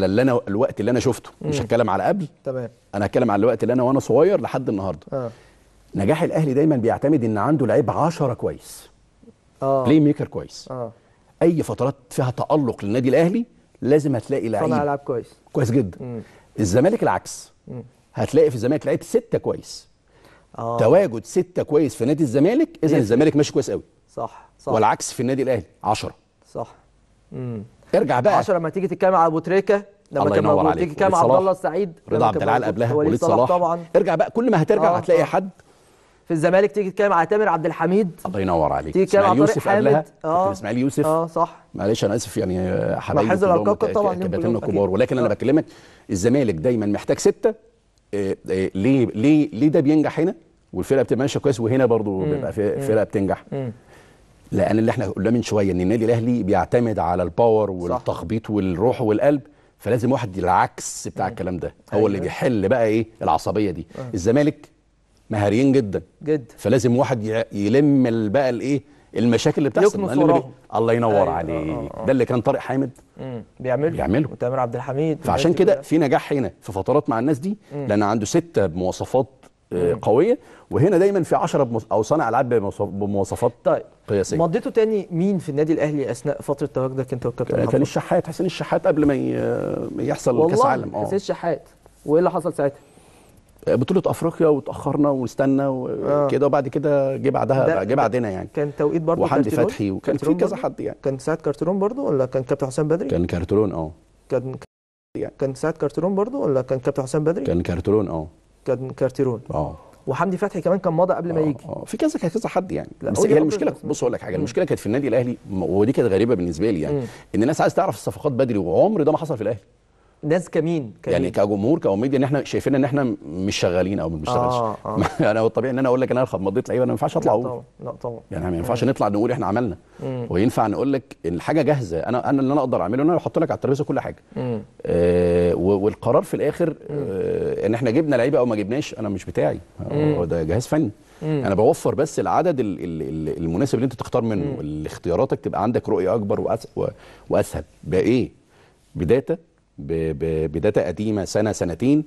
على اللي انا الوقت اللي انا شفته مم. مش هتكلم على قبل تمام انا هتكلم على الوقت اللي انا وانا صغير لحد النهارده آه. نجاح الاهلي دايما بيعتمد ان عنده لعيب 10 كويس اه بلاي ميكر كويس آه. اي فترات فيها تالق للنادي الاهلي لازم هتلاقي لعيب صانع العاب كويس كويس جدا مم. الزمالك العكس مم. هتلاقي في الزمالك لعيب سته كويس آه. تواجد سته كويس في نادي الزمالك اذا إيه؟ الزمالك ماشي كويس قوي صح صح والعكس في النادي الاهلي 10 صح امم ارجع بقى 10 لما تيجي تتكلم على ابو تريكه لما الله ينور عليك تيجي تتكلم على عبد الله السعيد رضا عبد العال قبلها وليد صلاح طبعا ارجع بقى كل ما هترجع آه هتلاقي حد في الزمالك تيجي تتكلم على تامر عبد الحميد الله ينور عليك تيجي تتكلم على يوسف قبلها اه اسماعيل يوسف اه صح معلش انا اسف يعني آه، حبايبي حافظ الارقام طبعا كباتننا كبار ولكن انا آه. بكلمك الزمالك دايما محتاج سته آه، ليه ليه ليه ده بينجح هنا والفرقه بتبقى ماشيه كويس وهنا برضه بيبقى فرقه بتنجح مم. لان اللي احنا قلناه من شويه ان النادي الاهلي بيعتمد على الباور والتخبيط والروح والقلب فلازم واحد العكس بتاع أيوه. الكلام ده هو اللي أيوه. بيحل بقى ايه العصبيه دي أه. الزمالك مهاريين جدا جدا فلازم واحد يلم بقى الايه المشاكل اللي بتحصل الله ينور أيوه. عليك أه، أه، ده اللي كان طارق حامد بيعمله بيعمله وتامر عبد الحميد فعشان كده في نجاح هنا في فترات مع الناس دي لان عنده سته مواصفات آه، قويه وهنا دايما في 10 او صانع العاب بمواصفات قياسيه مضيته تاني مين في النادي الاهلي اثناء فتره تواجدك انت والكابتن محمد كان آه، الشحات حسين الشحات قبل ما يحصل كاس عالم اه حسين الشحات وايه اللي حصل ساعتها آه، بطولة افريقيا وتاخرنا ونستنى وكده وبعد كده جه بعدها جه بعدنا يعني كان توقيت برضه وحمدي فتحي وكان في كذا حد يعني كان ساعه كارترون برضه ولا كان كابتن حسام بدري؟ كان كارترون اه كان يعني. كان ساعه كارترون برضه ولا كان كابتن حسام بدري؟ كان كارترون اه كان كارتيرون اه وحمدي فتحي كمان كان مضى قبل ما آه، يجي اه في كذا كذا حد يعني بس هي المشكله بص اقول لك حاجه المشكله كانت في النادي الاهلي ودي كانت غريبه بالنسبه لي يعني م. ان الناس عايزه تعرف الصفقات بدري وعمر ده ما حصل في الاهلي ناس كمين, كمين. يعني كجمهور كوميديا ان احنا شايفين ان احنا مش شغالين او ما بنشتغلش آه آه. انا يعني الطبيعي ان انا اقول لك انا مضيت لعيبه انا ما ينفعش اطلع اقول لا, لا طبعا يعني ما ينفعش نطلع نقول احنا عملنا مم. وينفع نقول لك الحاجه جاهزه انا انا اللي انا اقدر اعمله ان انا احط لك على الترابيزه كل حاجه آه والقرار في الاخر آه ان احنا جبنا لعيبه او ما جبناش انا مش بتاعي هو ده جهاز فني مم. انا بوفر بس العدد المناسب اللي انت تختار منه اللي اختياراتك تبقى عندك رؤيه اكبر واسهل بقى ايه بداتا بداتا قديمه سنه سنتين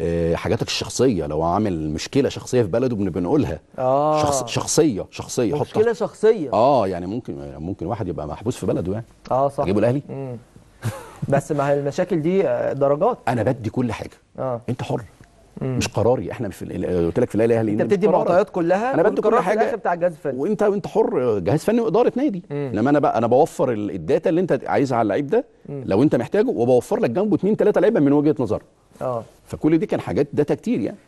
آه، حاجاتك الشخصيه لو عامل مشكله شخصيه في بلده بنقولها آه شخصيه شخصيه مشكله شخصيه اه يعني ممكن ممكن واحد يبقى محبوس في بلده يعني اه صح اجيبه الاهلي بس مع المشاكل دي آه، درجات انا بدي كل حاجه آه. انت حر مم. مش قراري احنا في قلت لك في الاهلي الاهلي انت بتدي معطيات كلها انا بدي كل حاجه بتاع الجهاز الفني وانت وانت حر جهاز فني واداره نادي انما انا بقى انا بوفر الداتا اللي انت عايزها على اللعيب ده مم. لو انت محتاجه وبوفر لك جنبه اثنين ثلاثه لعيبه من وجهه نظر اه فكل دي كان حاجات داتا كتير يعني